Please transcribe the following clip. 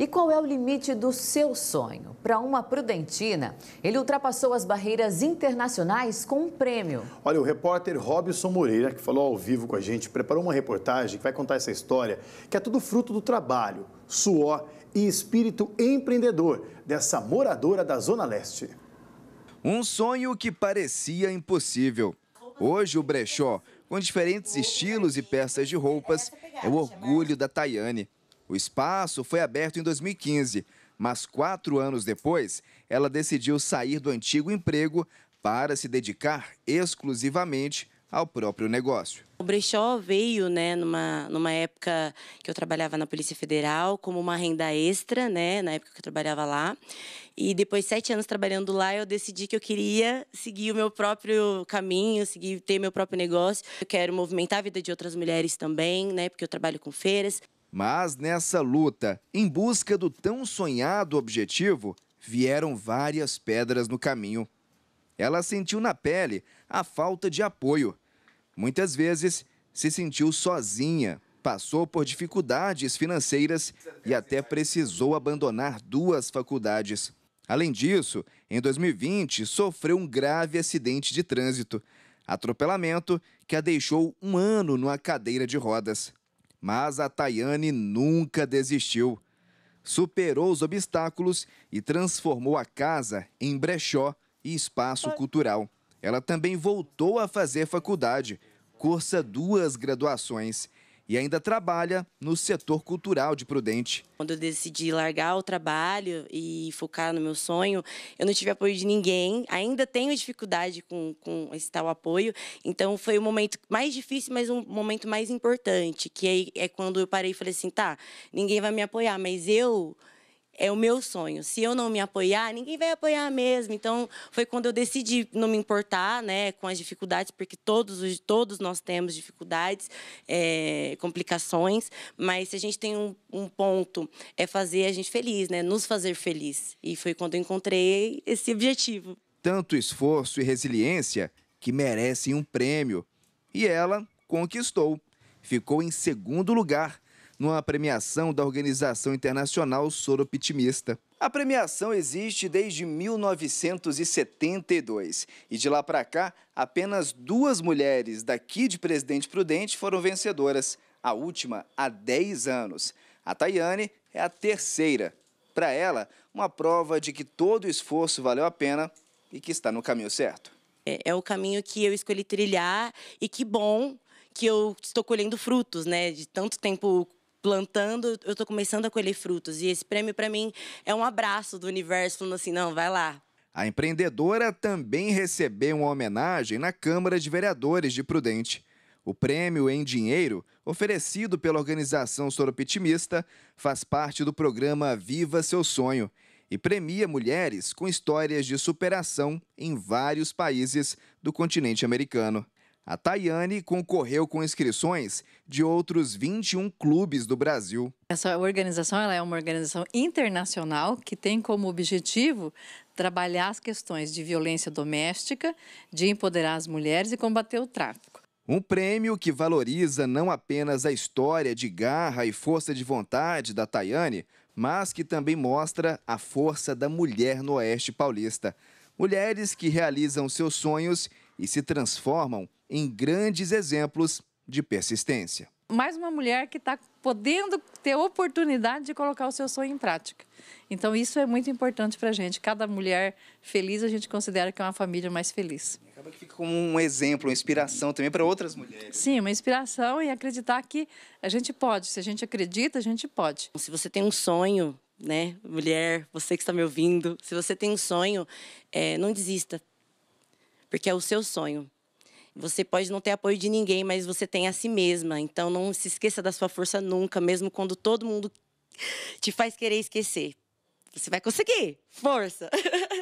E qual é o limite do seu sonho? Para uma prudentina, ele ultrapassou as barreiras internacionais com um prêmio. Olha, o repórter Robson Moreira, que falou ao vivo com a gente, preparou uma reportagem que vai contar essa história, que é tudo fruto do trabalho, suor e espírito empreendedor dessa moradora da Zona Leste. Um sonho que parecia impossível. Hoje, o brechó, com diferentes estilos e peças de roupas, é o orgulho da Tayane. O espaço foi aberto em 2015, mas quatro anos depois, ela decidiu sair do antigo emprego para se dedicar exclusivamente ao próprio negócio. O brechó veio, né, numa, numa época que eu trabalhava na Polícia Federal, como uma renda extra, né, na época que eu trabalhava lá. E depois de sete anos trabalhando lá, eu decidi que eu queria seguir o meu próprio caminho, seguir ter meu próprio negócio. Eu quero movimentar a vida de outras mulheres também, né, porque eu trabalho com feiras. Mas nessa luta, em busca do tão sonhado objetivo, vieram várias pedras no caminho. Ela sentiu na pele a falta de apoio. Muitas vezes se sentiu sozinha, passou por dificuldades financeiras e até precisou abandonar duas faculdades. Além disso, em 2020, sofreu um grave acidente de trânsito, atropelamento que a deixou um ano numa cadeira de rodas mas a Tayane nunca desistiu. Superou os obstáculos e transformou a casa em brechó e espaço cultural. Ela também voltou a fazer faculdade, cursa duas graduações e ainda trabalha no setor cultural de Prudente. Quando eu decidi largar o trabalho e focar no meu sonho, eu não tive apoio de ninguém, ainda tenho dificuldade com, com esse tal apoio, então foi o um momento mais difícil, mas um momento mais importante, que é, é quando eu parei e falei assim, tá, ninguém vai me apoiar, mas eu é o meu sonho. Se eu não me apoiar, ninguém vai apoiar mesmo. Então, foi quando eu decidi não me importar, né, com as dificuldades, porque todos, todos nós temos dificuldades, é, complicações, mas se a gente tem um, um, ponto, é fazer a gente feliz, né, nos fazer feliz. E foi quando eu encontrei esse objetivo. Tanto esforço e resiliência que merecem um prêmio. E ela conquistou. Ficou em segundo lugar numa premiação da Organização Internacional soropitimista. A premiação existe desde 1972 e de lá para cá, apenas duas mulheres daqui de Presidente Prudente foram vencedoras, a última há 10 anos. A Tayane é a terceira. Para ela, uma prova de que todo esforço valeu a pena e que está no caminho certo. É, é o caminho que eu escolhi trilhar e que bom que eu estou colhendo frutos, né? De tanto tempo plantando, eu estou começando a colher frutos. E esse prêmio, para mim, é um abraço do universo, falando assim: não, vai lá. A empreendedora também recebeu uma homenagem na Câmara de Vereadores de Prudente. O prêmio em dinheiro, oferecido pela organização Soropitimista, faz parte do programa Viva Seu Sonho e premia mulheres com histórias de superação em vários países do continente americano. A Tayane concorreu com inscrições de outros 21 clubes do Brasil. Essa organização ela é uma organização internacional que tem como objetivo trabalhar as questões de violência doméstica, de empoderar as mulheres e combater o tráfico. Um prêmio que valoriza não apenas a história de garra e força de vontade da Tayane, mas que também mostra a força da mulher no Oeste Paulista. Mulheres que realizam seus sonhos e se transformam em grandes exemplos de persistência. Mais uma mulher que está podendo ter oportunidade de colocar o seu sonho em prática. Então, isso é muito importante para a gente. Cada mulher feliz, a gente considera que é uma família mais feliz. Acaba que fica como um exemplo, uma inspiração também para outras mulheres. Sim, uma inspiração e acreditar que a gente pode. Se a gente acredita, a gente pode. Se você tem um sonho, né, mulher, você que está me ouvindo, se você tem um sonho, é, não desista, porque é o seu sonho. Você pode não ter apoio de ninguém, mas você tem a si mesma. Então não se esqueça da sua força nunca, mesmo quando todo mundo te faz querer esquecer. Você vai conseguir. Força.